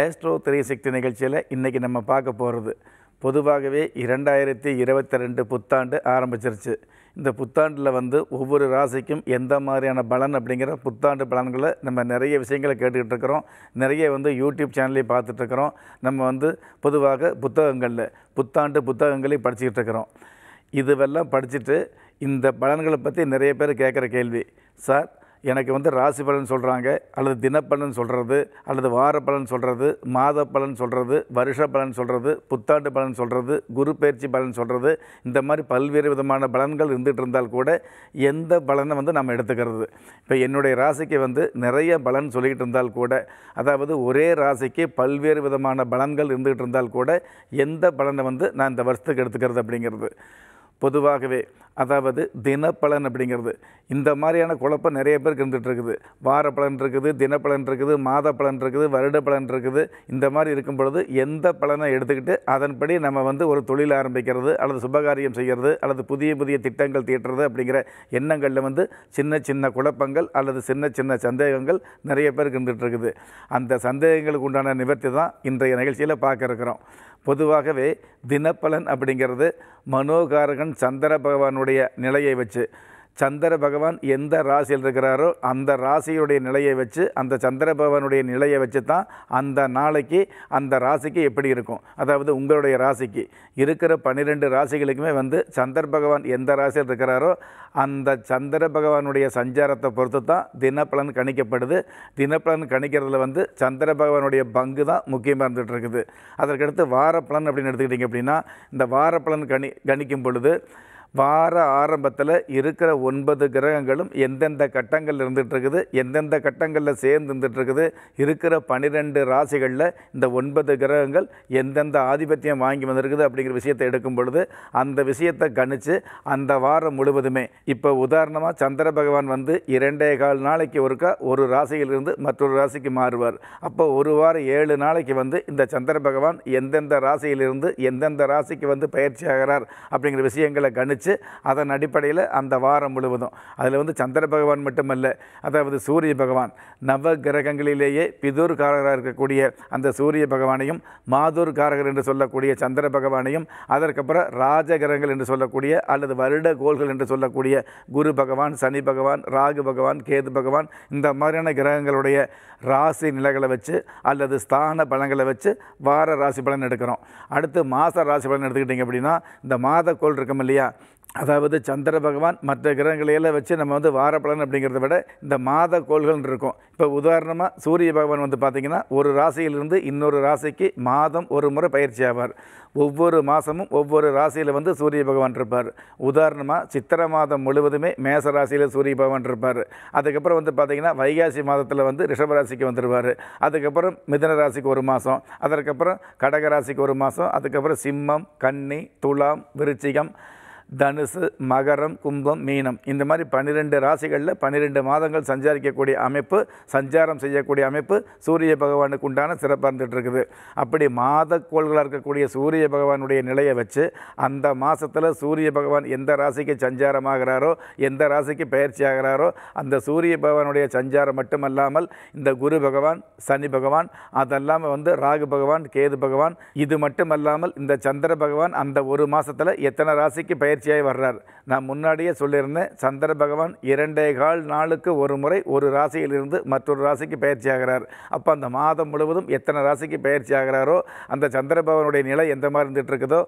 astro திரைசக்தி நிகழ்ச்சியில் இன்றைக்கி நம்ம பார்க்க போகிறது பொதுவாகவே இரண்டாயிரத்தி இருபத்தி ரெண்டு புத்தாண்டு ஆரம்பிச்சிருச்சு இந்த புத்தாண்டில் வந்து ஒவ்வொரு ராசிக்கும் எந்த மாதிரியான பலன் அப்படிங்கிற புத்தாண்டு பலன்களை நம்ம நிறைய விஷயங்களை கேட்டுக்கிட்டு இருக்கிறோம் நிறைய வந்து யூடியூப் சேனல்லையும் பார்த்துட்ருக்குறோம் நம்ம வந்து பொதுவாக புத்தகங்களில் புத்தாண்டு புத்தகங்களையும் படிச்சுக்கிட்டு இருக்கிறோம் இதுவெல்லாம் படிச்சுட்டு இந்த பலன்களை பற்றி நிறைய பேர் கேட்குற கேள்வி சார் எனக்கு வந்து ராசி பலன் சொல்கிறாங்க அல்லது தினப்பலன் சொல்கிறது அல்லது வார பலன் சொல்கிறது மாத பலன் சொல்கிறது வருஷ பலன் சொல்கிறது புத்தாண்டு பலன் சொல்கிறது குரு பயிற்சி பலன் சொல்கிறது இந்த மாதிரி பல்வேறு விதமான பலன்கள் இருந்துகிட்டு இருந்தால் கூட எந்த பலனை வந்து நம்ம எடுத்துக்கிறது இப்போ என்னுடைய ராசிக்கு வந்து நிறைய பலன் சொல்லிக்கிட்டு இருந்தால் கூட அதாவது ஒரே ராசிக்கு பல்வேறு விதமான பலன்கள் இருந்துகிட்டு இருந்தால் கூட எந்த பலனை வந்து நான் இந்த வருஷத்துக்கு எடுத்துக்கிறது அப்படிங்கிறது பொதுவாகவே அதாவது தினப்பலன் அப்படிங்கிறது இந்த மாதிரியான குழப்பம் நிறைய பேர் இருந்துகிட்ருக்குது வார பலன் இருக்குது தினப்பலன் இருக்குது மாத பலன் இருக்குது வருட பலன் இருக்குது இந்த மாதிரி இருக்கும் பொழுது எந்த பலனை எடுத்துக்கிட்டு அதன்படி நம்ம வந்து ஒரு தொழில் ஆரம்பிக்கிறது அல்லது சுபகாரியம் செய்கிறது அல்லது புதிய புதிய திட்டங்கள் தீட்டுறது அப்படிங்கிற எண்ணங்களில் வந்து சின்ன சின்ன குழப்பங்கள் அல்லது சின்ன சின்ன சந்தேகங்கள் நிறைய பேருக்கு இருந்துகிட்ருக்குது அந்த சந்தேகங்களுக்கு உண்டான நிவர்த்தி தான் இன்றைய நிகழ்ச்சியில் பார்க்க இருக்கிறோம் பொதுவாகவே தினப்பலன் அப்படிங்கிறது மனோகாரகன் சந்திர பகவானுடைய நிலையை வச்சு சந்திர பகவான் எந்த ராசியில் இருக்கிறாரோ அந்த ராசியுடைய நிலையை வச்சு அந்த சந்திர பகவானுடைய நிலையை வச்சு தான் அந்த நாளைக்கு அந்த ராசிக்கு எப்படி இருக்கும் அதாவது உங்களுடைய ராசிக்கு இருக்கிற பன்னிரெண்டு ராசிகளுக்குமே வந்து சந்திர பகவான் எந்த ராசியில் இருக்கிறாரோ அந்த சந்திர பகவானுடைய சஞ்சாரத்தை பொறுத்து தான் தினப்பலன் கணிக்கப்படுது தினப்பலன் கணிக்கிறதுல வந்து சந்திர பகவானுடைய பங்கு தான் முக்கியமாக இருந்துகிட்டு இருக்குது அதற்கடுத்து வாரப்பலன் அப்படின்னு எடுத்துக்கிட்டிங்க அப்படின்னா இந்த வாரப்பலன் கணி கணிக்கும் பொழுது வார ஆரம்பத்தில் இருக்கிற ஒன்பது கிரகங்களும் எந்தெந்த கட்டங்கள் இருந்துகிட்ருக்குது எந்தெந்த கட்டங்களில் சேர்ந்து இருந்துகிட்ருக்குது இருக்கிற பன்னிரெண்டு ராசிகளில் இந்த ஒன்பது கிரகங்கள் எந்தெந்த ஆதிபத்தியம் வாங்கி வந்திருக்குது அப்படிங்கிற விஷயத்தை எடுக்கும் பொழுது அந்த விஷயத்தை கணித்து அந்த வாரம் முழுவதுமே இப்போ உதாரணமாக சந்திர பகவான் வந்து இரண்டே கால் நாளைக்கு ஒருக்கா ஒரு ராசியிலிருந்து மற்றொரு ராசிக்கு மாறுவார் அப்போ ஒரு வாரம் ஏழு நாளைக்கு வந்து இந்த சந்திர பகவான் எந்தெந்த ராசியிலிருந்து எந்தெந்த ராசிக்கு வந்து பயிற்சி ஆகிறார் அப்படிங்கிற விஷயங்களை கணிச்சு வச்சு அதன் அடிப்படையில் அந்த வாரம் முழுவதும் அதில் வந்து சந்திர பகவான் மட்டுமல்ல அதாவது சூரிய பகவான் நவ கிரகங்களிலேயே பிதூர் காரகராக இருக்கக்கூடிய அந்த சூரிய பகவானையும் மாதூர் காரகர் என்று சொல்லக்கூடிய சந்திர பகவானையும் அதற்கப்புறம் ராஜ கிரகங்கள் என்று சொல்லக்கூடிய அல்லது வருட கோள்கள் என்று சொல்லக்கூடிய குரு பகவான் சனி பகவான் ராகு பகவான் கேது பகவான் இந்த மாதிரியான கிரகங்களுடைய ராசி நிலைகளை வச்சு அல்லது ஸ்தான பலங்களை வச்சு வார ராசி பலன் எடுக்கிறோம் அடுத்து மாத ராசி பலன் எடுத்துக்கிட்டிங்க அப்படின்னா இந்த மாத கோள் இருக்கும் இல்லையா அதாவது சந்திர பகவான் மற்ற கிரகங்களையெல்லாம் வச்சு நம்ம வந்து வாரப்பலன் அப்படிங்கிறத விட இந்த மாத கோள்கள்னு இருக்கும் இப்போ உதாரணமாக சூரிய பகவான் வந்து பார்த்திங்கன்னா ஒரு ராசியிலிருந்து இன்னொரு ராசிக்கு மாதம் ஒரு முறை பயிற்சி ஆவார் ஒவ்வொரு மாதமும் ஒவ்வொரு ராசியில் வந்து சூரிய பகவான் இருப்பார் உதாரணமாக சித்திரை மாதம் முழுவதுமே மேச ராசியில் சூரிய பகவான் இருப்பார் அதுக்கப்புறம் வந்து பார்த்திங்கன்னா வைகாசி மாதத்தில் வந்து ரிஷபராசிக்கு வந்துடுவார் அதுக்கப்புறம் மிதன ராசிக்கு ஒரு மாதம் அதற்கப்புறம் கடக ராசிக்கு ஒரு மாதம் அதுக்கப்புறம் சிம்மம் கன்னி துலாம் விருச்சிகம் தனுசு மகரம் கும்பம் மீனம் இந்த மாதிரி பன்னிரெண்டு ராசிகளில் பன்னிரெண்டு மாதங்கள் சஞ்சாரிக்கக்கூடிய அமைப்பு சஞ்சாரம் செய்யக்கூடிய அமைப்பு சூரிய பகவானுக்கு உண்டான சிறப்பாக இருந்துகிட்டு இருக்குது அப்படி மாதக்கோள்களாக இருக்கக்கூடிய சூரிய பகவானுடைய நிலையை வச்சு அந்த மாதத்தில் சூரிய பகவான் எந்த ராசிக்கு சஞ்சாரம் ஆகிறாரோ எந்த ராசிக்கு பயிற்சி ஆகிறாரோ அந்த சூரிய பகவானுடைய சஞ்சாரம் மட்டுமல்லாமல் இந்த குரு பகவான் சனி பகவான் அதெல்லாமல் வந்து ராகு பகவான் கேது பகவான் இது மட்டுமல்லாமல் இந்த சந்திர பகவான் அந்த ஒரு மாதத்தில் எத்தனை ராசிக்கு பயிற்சி பயிற்சியாகி வர்றார் நான் முன்னாடியே சொல்லியிருந்தேன் சந்திர பகவான் இரண்டே கால் நாளுக்கு ஒரு முறை ஒரு ராசியிலிருந்து மற்றொரு ராசிக்கு பயிற்சி ஆகிறார் அப்போ அந்த மாதம் முழுவதும் எத்தனை ராசிக்கு பயிற்சி ஆகிறாரோ அந்த சந்திர பகவானுடைய நிலை எந்த மாதிரி இருந்துகிட்டு இருக்குதோ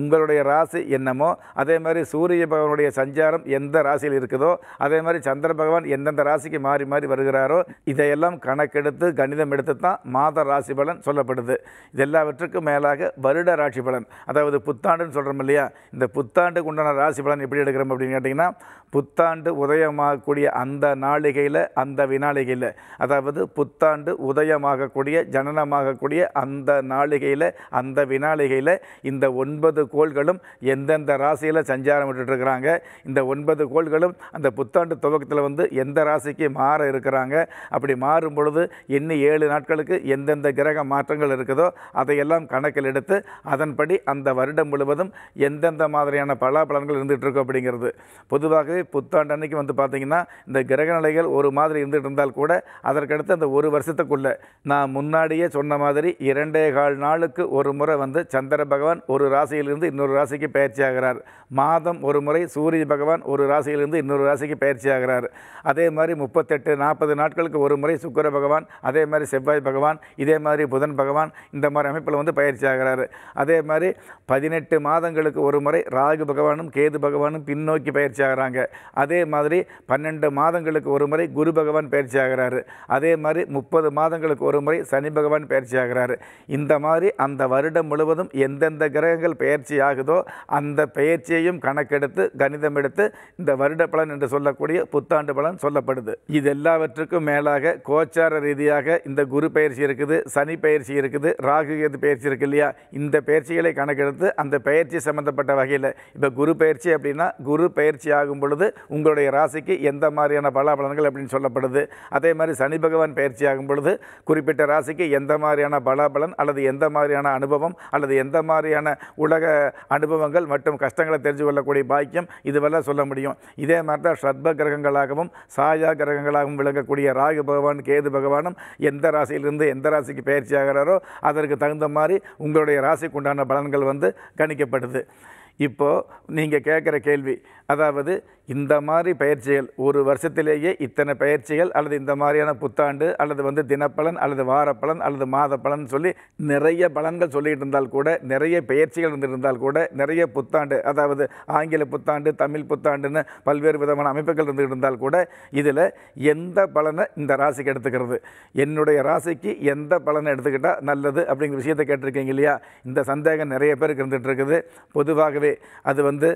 உங்களுடைய ராசி என்னமோ அதே மாதிரி சூரிய பகவானுடைய சஞ்சாரம் எந்த ராசியில் இருக்குதோ அதே மாதிரி சந்திர பகவான் எந்தெந்த ராசிக்கு மாறி மாறி வருகிறாரோ இதையெல்லாம் கணக்கெடுத்து கணிதம் எடுத்து தான் மாத ராசி பலன் சொல்லப்படுது இது எல்லாவற்றுக்கும் மேலாக வருட ராசி பலன் அதாவது புத்தாண்டுன்னு சொல்கிறோம் இல்லையா இந்த புத்தாண்டுக்கு உண்டான ராசி பலன் எப்படி எடுக்கிறோம் அப்படின்னு கேட்டிங்கன்னா புத்தாண்டு உதயமாகக்கூடிய அந்த நாளிகையில் அந்த வினாளிகையில் அதாவது புத்தாண்டு உதயமாகக்கூடிய ஜனனமாகக்கூடிய அந்த நாளிகையில் அந்த வினாளிகையில் இந்த ஒன்பது கோள்களும் எந்தெந்த ராசியில் சஞ்சாரம் விட்டுட்ருக்குறாங்க இந்த ஒன்பது கோள்களும் அந்த புத்தாண்டு துவக்கத்தில் வந்து எந்த ராசிக்கு மாற இருக்கிறாங்க அப்படி மாறும் பொழுது இன்னும் ஏழு நாட்களுக்கு எந்தெந்த கிரக மாற்றங்கள் இருக்குதோ அதையெல்லாம் கணக்கில் எடுத்து அதன்படி அந்த வருடம் முழுவதும் எந்தெந்த மாதிரியான பல பலாபலன்கள் இருந்துகிட்டு இருக்கும் அப்படிங்கிறது பொதுவாகவே புத்தாண்டு அன்னைக்கு வந்து பார்த்திங்கன்னா இந்த கிரக நிலைகள் ஒரு மாதிரி இருந்துகிட்டு இருந்தால் கூட அதற்கடுத்து அந்த ஒரு வருஷத்துக்குள்ளே நான் முன்னாடியே சொன்ன மாதிரி இரண்டே கால் நாளுக்கு ஒரு முறை வந்து சந்திர பகவான் ஒரு ராசியிலிருந்து இன்னொரு ராசிக்கு பயிற்சி ஆகிறார் மாதம் ஒரு முறை சூரிய பகவான் ஒரு ராசியிலிருந்து இன்னொரு ராசிக்கு பயிற்சி ஆகிறார் அதே மாதிரி முப்பத்தெட்டு நாற்பது நாட்களுக்கு ஒரு முறை சுக்கர பகவான் அதே மாதிரி செவ்வாய் பகவான் இதே மாதிரி புதன் பகவான் இந்த மாதிரி அமைப்பில் வந்து பயிற்சி ஆகிறார் அதே மாதிரி பதினெட்டு மாதங்களுக்கு ஒரு முறை ராகு பகவான் பகவானும் கேது பகவானும் பின்னோக்கி பயிற்சி ஆகிறாங்க அதே மாதிரி பன்னெண்டு மாதங்களுக்கு ஒரு முறை குரு பகவான் பயிற்சி ஆகிறாரு அதே மாதிரி முப்பது மாதங்களுக்கு ஒரு முறை சனி பகவான் பயிற்சி ஆகிறாரு இந்த மாதிரி அந்த வருடம் முழுவதும் எந்தெந்த கிரகங்கள் பயிற்சி ஆகுதோ அந்த பயிற்சியையும் கணக்கெடுத்து கணிதம் எடுத்து இந்த வருட பலன் என்று சொல்லக்கூடிய புத்தாண்டு பலன் சொல்லப்படுது இது எல்லாவற்றுக்கும் மேலாக கோச்சார ரீதியாக இந்த குரு பயிற்சி இருக்குது சனி பயிற்சி இருக்குது ராகு கேது பயிற்சி இருக்கு இல்லையா இந்த பயிற்சிகளை கணக்கெடுத்து அந்த பயிற்சி சம்மந்தப்பட்ட வகையில் இப்போ குரு பயிற்சி அப்படின்னா குரு பயிற்சி ஆகும் பொழுது உங்களுடைய ராசிக்கு எந்த மாதிரியான பலாபலன்கள் அப்படின்னு சொல்லப்படுது அதே மாதிரி சனி பகவான் பயிற்சி ஆகும் பொழுது குறிப்பிட்ட ராசிக்கு எந்த மாதிரியான பலாபலன் அல்லது எந்த மாதிரியான அனுபவம் அல்லது எந்த மாதிரியான உலக அனுபவங்கள் மற்றும் கஷ்டங்களை தெரிஞ்சு கொள்ளக்கூடிய பாக்கியம் இதுவெல்லாம் சொல்ல முடியும் இதே மாதிரி தான் சர்ப கிரகங்களாகவும் சாயா கிரகங்களாகவும் விளங்கக்கூடிய ராகு பகவான் கேது பகவானும் எந்த ராசியிலிருந்து எந்த ராசிக்கு பயிற்சி ஆகிறாரோ அதற்கு தகுந்த மாதிரி உங்களுடைய ராசிக்கு உண்டான பலன்கள் வந்து கணிக்கப்படுது இப்போது நீங்கள் கேட்குற கேள்வி அதாவது இந்த மாதிரி பயிற்சிகள் ஒரு வருஷத்திலேயே இத்தனை பயிற்சிகள் அல்லது இந்த மாதிரியான புத்தாண்டு அல்லது வந்து தினப்பலன் அல்லது வாரப்பலன் அல்லது மாத பலன் சொல்லி நிறைய பலன்கள் சொல்லிகிட்டு இருந்தால் கூட நிறைய பயிற்சிகள் இருந்திருந்தால் கூட நிறைய புத்தாண்டு அதாவது ஆங்கில புத்தாண்டு தமிழ் புத்தாண்டுன்னு பல்வேறு விதமான அமைப்புகள் இருந்துகிட்டு இருந்தால் கூட இதில் எந்த பலனை இந்த ராசிக்கு எடுத்துக்கிறது என்னுடைய ராசிக்கு எந்த பலனை எடுத்துக்கிட்டால் நல்லது அப்படிங்கிற விஷயத்தை கேட்டிருக்கீங்க இல்லையா இந்த சந்தேகம் நிறைய பேருக்கு இருந்துகிட்டு இருக்குது பொதுவாகவே அது வந்து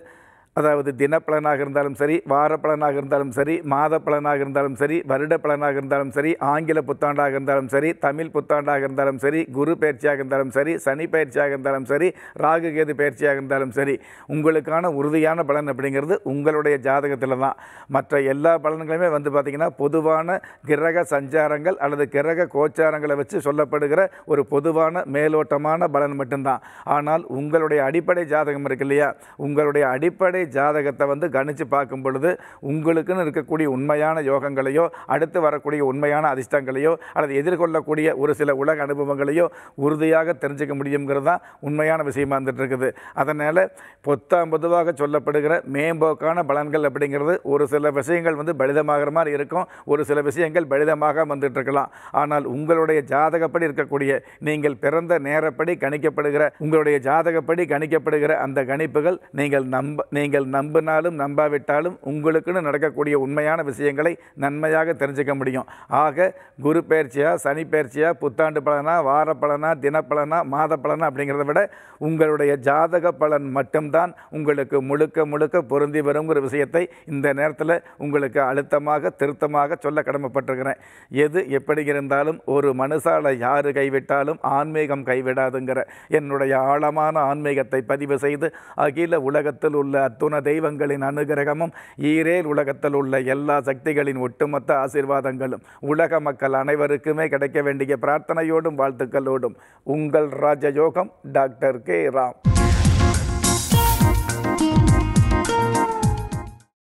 அதாவது தினப்பலனாக இருந்தாலும் சரி வார பலனாக இருந்தாலும் சரி மாத பலனாக இருந்தாலும் சரி வருட பலனாக இருந்தாலும் சரி ஆங்கில புத்தாண்டாக இருந்தாலும் சரி தமிழ் புத்தாண்டாக இருந்தாலும் சரி குரு பயிற்சியாக இருந்தாலும் சரி சனி பயிற்சியாக இருந்தாலும் சரி ராகு கேது பயிற்சியாக இருந்தாலும் சரி உங்களுக்கான உறுதியான பலன் அப்படிங்கிறது உங்களுடைய ஜாதகத்தில் தான் மற்ற எல்லா பலன்களுமே வந்து பார்த்திங்கன்னா பொதுவான கிரக சஞ்சாரங்கள் அல்லது கிரக கோச்சாரங்களை வச்சு சொல்லப்படுகிற ஒரு பொதுவான மேலோட்டமான பலன் மட்டும்தான் ஆனால் உங்களுடைய அடிப்படை ஜாதகம் இருக்கு இல்லையா உங்களுடைய அடிப்படை ஜாதகத்தை வந்து கணித்து பார்க்கும் பொழுது உங்களுக்குன்னு இருக்கக்கூடிய உண்மையான யோகங்களையோ அடுத்து வரக்கூடிய உண்மையான அதிர்ஷ்டங்களையோ அல்லது எதிர்கொள்ளக்கூடிய ஒரு சில உலக அனுபவங்களையோ உறுதியாக தெரிஞ்சுக்க முடியுங்கிறது தான் உண்மையான விஷயமா இருந்துட்டு இருக்குது அதனால் பொத்தாம் பொதுவாக சொல்லப்படுகிற மேம்போக்கான பலன்கள் அப்படிங்கிறது ஒரு சில விஷயங்கள் வந்து பலிதமாகிற மாதிரி இருக்கும் ஒரு சில விஷயங்கள் பலிதமாக வந்துட்டுருக்கலாம் ஆனால் உங்களுடைய ஜாதகப்படி இருக்கக்கூடிய நீங்கள் பிறந்த நேரப்படி கணிக்கப்படுகிற உங்களுடைய ஜாதகப்படி கணிக்கப்படுகிற அந்த கணிப்புகள் நீங்கள் நம்ப நீங்கள் நீங்கள் நம்பினாலும் நம்பாவிட்டாலும் உங்களுக்குன்னு நடக்கக்கூடிய உண்மையான விஷயங்களை நன்மையாக தெரிஞ்சுக்க முடியும் ஆக குரு பயிற்சியாக சனி பயிற்சியாக புத்தாண்டு பலனாக வார பலனாக தினப்பலனா மாத பலனாக அப்படிங்கிறத விட உங்களுடைய ஜாதக பலன் மட்டும்தான் உங்களுக்கு முழுக்க முழுக்க பொருந்தி வருங்கிற விஷயத்தை இந்த நேரத்தில் உங்களுக்கு அழுத்தமாக திருத்தமாக சொல்ல கடமைப்பட்டிருக்கிறேன் எது எப்படி இருந்தாலும் ஒரு மனுஷால் யார் கைவிட்டாலும் ஆன்மீகம் கைவிடாதுங்கிற என்னுடைய ஆழமான ஆன்மீகத்தை பதிவு செய்து அகில உலகத்தில் உள்ள துண தெய்வங்களின் அனுகிரகமும் ஈரேல் உலகத்தில் உள்ள எல்லா சக்திகளின் ஒட்டுமொத்த ஆசீர்வாதங்களும் உலக மக்கள் அனைவருக்குமே கிடைக்க வேண்டிய பிரார்த்தனையோடும் வாழ்த்துக்களோடும் உங்கள் ராஜயோகம் டாக்டர் கே ராம்